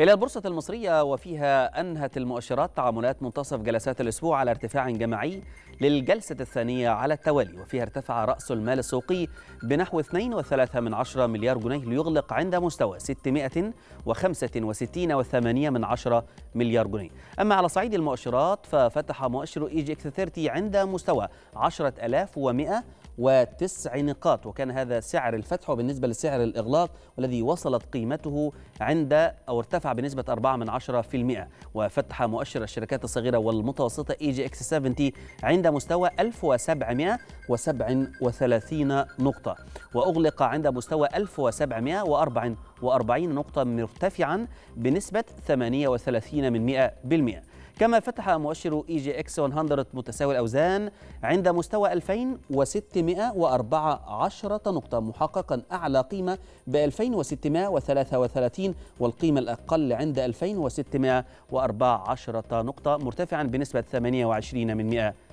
إلى البورصة المصرية وفيها أنهت المؤشرات تعاملات منتصف جلسات الأسبوع على ارتفاع جماعي للجلسة الثانية على التوالي وفيها ارتفع رأس المال السوقي بنحو 2.3 من عشرة مليار جنيه ليغلق عند مستوى 665.8 من عشرة مليار جنيه أما على صعيد المؤشرات ففتح مؤشر إيجي إكس 30 عند مستوى 10100 وتسع نقاط وكان هذا سعر الفتح وبالنسبة لسعر الإغلاق والذي وصلت قيمته عند أو ارتفع ارتفع بنسبة 4 من 10% وفتح مؤشر الشركات الصغيرة والمتوسطة اي جي اكس 70 عند مستوى 1737 نقطة وأغلق عند مستوى 1744 نقطة مرتفعا بنسبة 38 من 100% كما فتح مؤشر اي جي اكس 100 متساوي الاوزان عند مستوى 2614 نقطة محققا أعلى قيمة ب 2633 والقيمة الأقل عند 2614 نقطة مرتفعا بنسبة 28 من 100